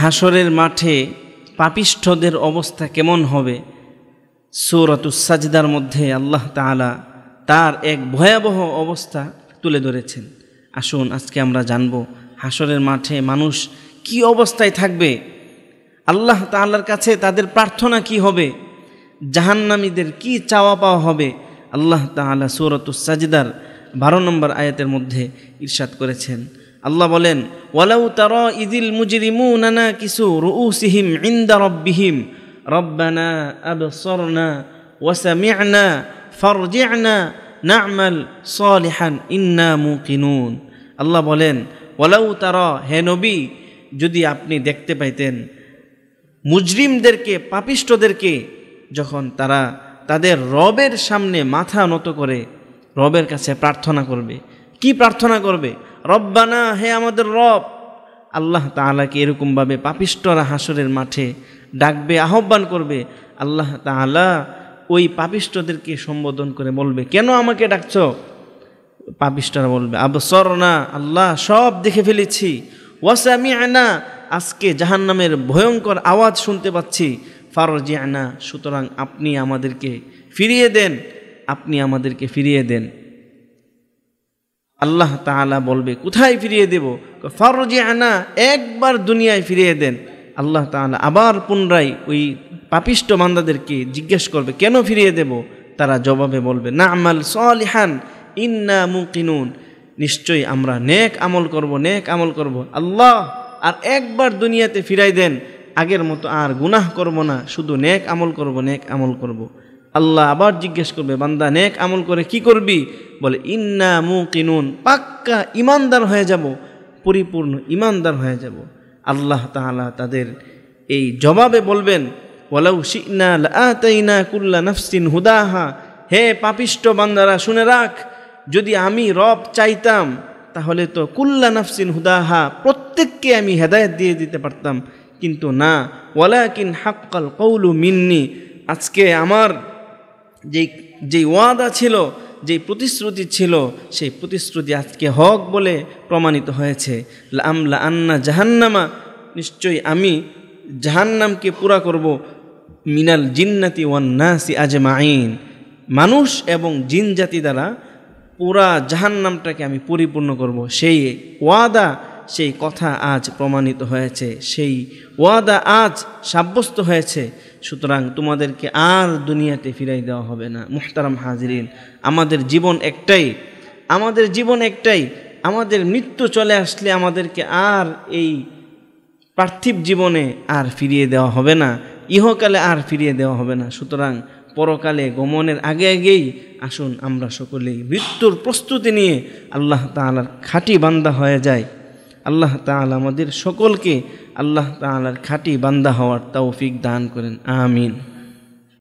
হাসরের মাঠে পাপিষ্ঠদের অবস্থা কেমন হবে সৌরাতুসাজদার মধ্যে আল্লাহ তালা তার এক ভয়াবহ অবস্থা তুলে ধরেছেন আসুন আজকে আমরা জানব হাসরের মাঠে মানুষ কি অবস্থায় থাকবে আল্লাহ তাল্লার কাছে তাদের প্রার্থনা কি হবে জাহান্নামীদের কি চাওয়া পাওয়া হবে আল্লাহ তালা সৌরতুসাজদার বারো নম্বর আয়াতের মধ্যে ইরশাদ করেছেন আল্লাহ বলেন ওয়ালাউ তার ইদিল মুজরিমু নানা কিছু সিহিম ইন্দা রব্বিহিম রব্বানা আবসরনা ওয়াসামিআনা ফরজিআনা নামাল সলিহান ইন্না মু কিনুন আল্লাহ বলেন ওয়ালাউ তার হে নবী যদি আপনি দেখতে পাইতেন মুজরিমদেরকে পাপিষ্টদেরকে যখন তারা তাদের রবের সামনে মাথা নত করে রবের কাছে প্রার্থনা করবে কি প্রার্থনা করবে রব্বানা হে আমাদের রব আল্লাহ তাআলাকে এরকমভাবে পাপিষ্টরা হাসরের মাঠে ডাকবে আহ্বান করবে আল্লাহ তাআলা ওই পাপিষ্টদেরকে সম্বোধন করে বলবে কেন আমাকে ডাকছ পাপিষ্টরা বলবে আবসর না আল্লাহ সব দেখে ফেলেছি আমি আয়না আজকে জাহান্নামের ভয়ঙ্কর আওয়াজ শুনতে পাচ্ছি ফারজি আয়না সুতরাং আপনি আমাদেরকে ফিরিয়ে দেন আপনি আমাদেরকে ফিরিয়ে দেন আল্লাহ তালা বলবে কোথায় ফিরিয়ে দেব ফরজে আনা একবার দুনিয়ায় ফিরিয়ে দেন আল্লাহ তালা আবার পুনরায় ওই পাপিষ্ট মান্দাদেরকে জিজ্ঞেস করবে কেন ফিরিয়ে দেব তারা জবাবে বলবে না আমাল সলিহান ইন্না মুকিনুন নিশ্চয়ই আমরা নেক আমল করব নেক আমল করব আল্লাহ আর একবার দুনিয়াতে ফিরাই দেন আগের মতো আর গুনাহ করব না শুধু নেক আমল করব নেক আমল করব। আল্লাহ আবার জিজ্ঞেস করবে বান্দা নেক আমল করে কি করবি বলে ইন্না মু কিনুন পাক্কা ইমানদার হয়ে যাব পরিপূর্ণ ইমানদার হয়ে যাব আল্লাহ তাহালা তাদের এই জবাবে বলবেন ওলাউ শিনা কুল্লা নফসিন হুদাহা হে পাপিষ্ট বান্দারা শুনে রাখ যদি আমি রব চাইতাম তাহলে তো কুল্লা নফসিন হুদাহা প্রত্যেককে আমি হেদায়ত দিয়ে দিতে পারতাম কিন্তু না ওয়ালাকিন হাক্কাল কৌলু মিন্নি আজকে আমার যেই যেই ওয়াদা ছিল যেই প্রতিশ্রুতি ছিল সেই প্রতিশ্রুতি আজকে হক বলে প্রমাণিত হয়েছে আমলা আন্না জাহান্নামা নিশ্চয়ই আমি জাহান্নামকে পুরা করব মিনাল জিন্নাতি ওয়ান্নাসি আইন মানুষ এবং জিন জাতি দ্বারা পুরা জাহান্নামটাকে আমি পরিপূর্ণ করব সেই ওয়াদা সেই কথা আজ প্রমাণিত হয়েছে সেই ওয়াদা আজ সাব্যস্ত হয়েছে সুতরাং তোমাদেরকে আর দুনিয়াতে ফিরাই দেওয়া হবে না মুহতারাম হাজিরিন আমাদের জীবন একটাই আমাদের জীবন একটাই আমাদের মৃত্যু চলে আসলে আমাদেরকে আর এই পার্থিব জীবনে আর ফিরিয়ে দেওয়া হবে না ইহকালে আর ফিরিয়ে দেওয়া হবে না সুতরাং পরকালে গমনের আগে আগেই আসুন আমরা সকলেই মৃত্যুর প্রস্তুতি নিয়ে আল্লাহ তালার খাঁটি বান্দা হয়ে যায় আল্লাহ তাআলা আমাদের সকলকে আল্লাহ তাআলার খাঁটি বান্দা হওয়ার তৌফিক দান করেন আমিন